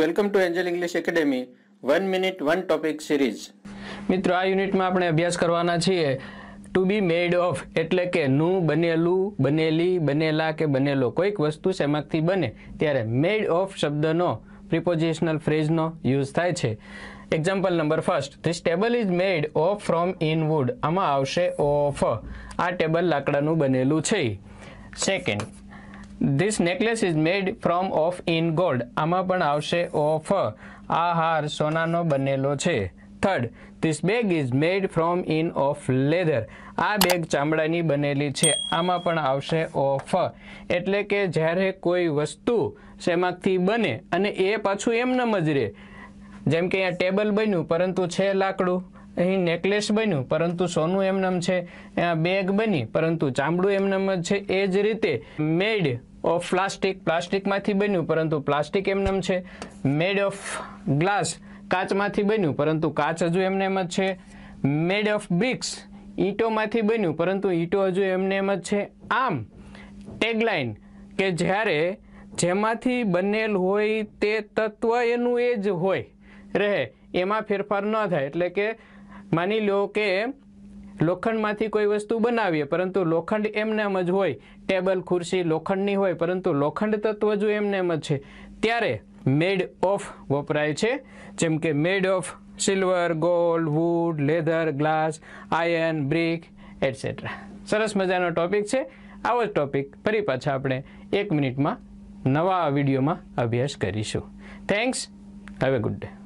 welcome to Angel English academy one minute one topic series મિત્રો આ યુનિટમાં આપણે અભ્યાસ કરવાના છીએ ટુ બી મેડ ઓફ એટલે કે નું બનેલું બનેલી બનેલા કે બનેલો કોઈક વસ્તુ શેમાંથી બને ત્યારે મેડ ઓફ શબ્દનો પ્રિપોઝિશનલ ફ્રેઝનો યુઝ થાય છે example number first this table is made of from in wood આમાં આવશે ઓફ આ ટેબલ લાકડાનું બનેલું છે second this necklace is made from of in gold આમાં પણ આવશે ઓફ આ હાર સોનાનો બનેલો છે third this bag is made from in of leather આ બેગ ચામડાની બનેલી છે આમાં પણ આવશે ઓફ એટલે કે જ્યારે કોઈ વસ્તુ શેમાંથી બને અને એ પાછું એમનેમ જ રહે જેમ કે અહીંયા ટેબલ બન્યું પરંતુ છે લાકડું અહીં નેકલેસ બન્યું પરંતુ સોનું એમનેમ છે બેગ બની પરંતુ ચામડું એમનેમ જ છે એ જ રીતે મેડ ઓફ પ્લાસ્ટિક પ્લાસ્ટિકમાંથી બન્યું પરંતુ પ્લાસ્ટિક એમનેમ છે મેડ ઓફ ગ્લાસ કાચમાંથી બન્યું પરંતુ કાચ હજુ એમને એમ જ છે મેડ ઓફ બ્રિક્સ ઈંટોમાંથી બન્યું પરંતુ ઈંટો હજુ એમને એમ જ છે આમ ટેગલાઇન કે જ્યારે જેમાંથી બનેલ હોય તે તત્વ એનું એ જ હોય રહે એમાં ફેરફાર ન થાય એટલે કે માની લો કે લોખંડમાંથી કોઈ વસ્તુ બનાવીએ પરંતુ લોખંડ એમનેમ જ હોય ટેબલ ખુરશી લોખંડની હોય પરંતુ લોખંડ તત્વ જો એમનેમ જ છે ત્યારે મેડ ઓફ વપરાય છે જેમ કે made of silver gold wood leather glass iron brick etcetera સરસ મજાનો ટોપિક છે આવો જ ટોપિક ફરી પાછા આપણે એક મિનિટમાં નવા વિડીયોમાં અભ્યાસ કરીશું thanks have a good day